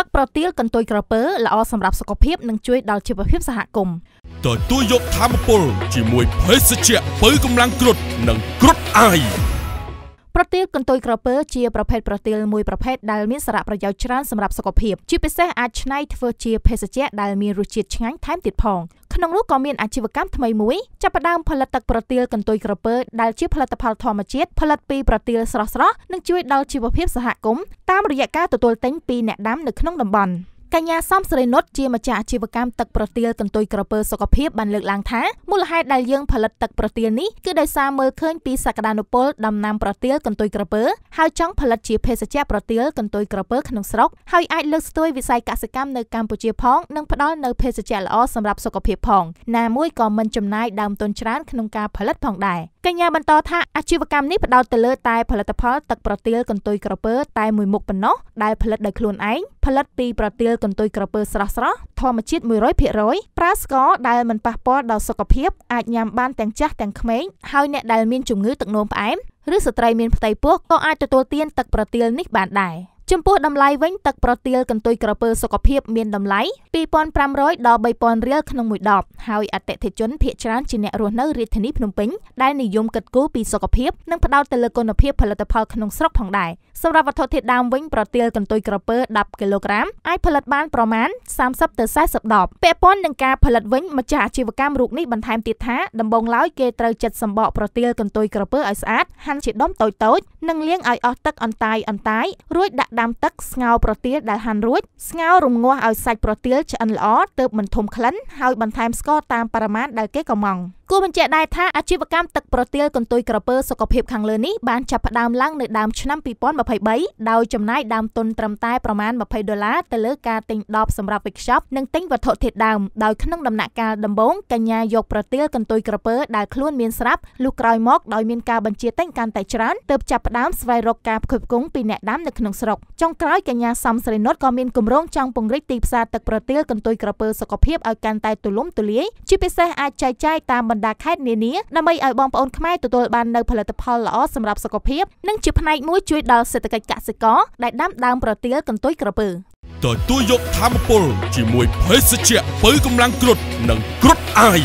ទឹកប្រទាលកន្ទុយក្រពើល្អសម្រាប់សុខភាពនិងជួយដល់ជីវភាពសហគមន៍ទទួលយកធម្មពលជាមួយភេសជ្ជៈពៅកម្លាំងគ្រុតនិងគ្រុតអាយប្រទាលកន្ទុយក្រពើជា ប្រភេទប្រទាលមួយប្រភេទដែលមានសារៈប្រយោជន៍ច្រើនសម្រាប់សុខភាព ជាពិសេសអាចច្នៃធ្វើជាភេសជ្ជៈដែលមានរសជាតិឆ្ងាញ់ថែមទៀតផងក្នុងនោះក៏មានអាជីវកម្មថ្មីមួយចាប់ផ្ដើមផលិតទឹកប្រទាលកន្ទុយក្រពើដែលជាផលិតផលធម្មជាតិផលិតពីប្រទាលស្រស់ៗនិងជួយដល់ជីវភាពសហគមន៍តាមរយៈការទទួលទិញពីអ្នកដាំនៅក្នុងតំបន់។កញ្ញាសំស្រីនុតជាម្ចាស់អាជីវកម្មទឹកប្រទាលកន្ទុយក្រពើសុខភាពបានលើកឡើងថាមូលហេតុដែលយើងផលិតទឹកប្រទាលនេះគឺដោយសារមើលឃើញពីសក្តានុពលដំណាំប្រទាលកន្ទុយក្រពើហើយចង់ផលិតជាភេសជ្ជៈប្រទាលកន្ទុយក្រពើក្នុងស្រុកហើយអាចលើកស្ទួយវិស័យកសិកម្មនៅកម្ពុជាផងនិងផ្ដល់នូវភេសជ្ជៈល្អសម្រាប់សុខភាពផងណាមួយក៏មិនចំណាយដើមទុនច្រើនក្នុងការផលិតផងដែរកញ្ញាបន្តថាអាជីវកម្មនេះផ្ដោតទៅលើតែផលិតផលទឹកប្រទាលកន្ទុយក្រពើតែមួយមុខប៉ុណ្ណោះដែលផលិតដោយខ្លួនឯងផលិតពីប្រទាលកន្ទុយក្រពើស្រស់ៗធម្មជាតិ100%ប្រើស្ករដែលមិនប៉ះពាល់ដល់សុខភាពអាចញ៉ាំបានទាំងចាស់ទាំងក្មេងហើយអ្នកដែលមានជំងឺទឹកនោមផ្អែមឬស្ត្រីមានផ្ទៃពោះក៏អាចទទួលទានទឹកប្រទាលនេះបានដែរចំពោះតម្លៃវិញទឹកប្រទាលកន្ទុយក្រពើសុខភាពមានតម្លៃ2500ដល់3000រៀលក្នុងមួយដបហើយអតិថិជនភ ieck ច្រើនជាអ្នករស់នៅរាជធានីភ្នំពេញដែលនិយមគិតគូរពីសុខភាពនិងផ្ដោតទៅលើគុណភាពផលិតផលក្នុងស្រុកផងដែរ។សម្រាប់វត្ថុធាតុដើមវិញប្រទាលកន្ទុយក្រពើ10គីឡូក្រាមអាចផលិតបានប្រមាណ30ទៅ40ដបពាក់ព័ន្ធនឹងការផលិតវិញម្ចាស់អាជីវកម្មរូបនេះបន្ថែមទៀតថាដំបូងឡើយគេត្រូវចិតសម្បកប្រទាលកន្ទុយក្រពើឲ្យស្អាតហាន់ជាដុំតូចៗនិងលាងឲ្យអស់ទឹកអន្តាយអន្តាយរួចដាក់ដាំទឹកស្ងោរប្រទាលដែលហាន់រួច ស្ងោររំងាស់ឲ្យសាច់ប្រទាលឆ្អិនល្អទើបមិនធំក្លិនហើយបន្ថែមស្ករតាមបរិមាណដែលគេកុម្ម៉ង់គួរបញ្ជាក់ដែរថាអាជីវកម្មទឹកប្រទាលកន្ទុយក្រពើសុខភាពខាងលើនេះបានចាប់ផ្ដើមឡើងនៅដើមឆ្នាំ2023ដោយចំណាយដើមទុនត្រឹមតែប្រមាណ20ដុល្លារទៅលើការទិញដបសម្រាប់វេចខ្ចប់និងទិញវត្ថុធាតុដើមដោយក្នុងដំណាក់កាលដំបូងកញ្ញាយកប្រទាលកន្ទុយក្រពើដែលខ្លួនមានស្រាប់លុះក្រោយមកដោយមានការបញ្ជាទិញកាន់តែច្រើនទើបចាប់ផ្ដើមស្វែងរកការផ្គត់ផ្គង់ពីអ្នកដាំនៅក្នុងស្រុកចុងក្រោយកញ្ញាសំស្រីនុតក៏មានគម្រោងចង់ពង្រីកទីផ្សារទឹកប្រទាលកន្ទុយក្រពើសុខភាពឲ្យកាន់តែទូលំទូលាយជាពិសេសអាចចែកចាយតាមបណ្បណ្ដាខេត្តនានាដើម្បីឲ្យបងប្អូនខ្មែរទទួលបាននូវផលិតផលល្អសម្រាប់សុខភាព និងជាផ្នែកមួយជួយដល់សេដ្ឋកិច្ចកសិករដែលដាំដើមប្រទាលកន្ទុយក្រពើទទួលយកធម្មពលជាមួយភេសជ្ជៈបើកម្លាំងគ្រុតនិងគ្រុតអាយ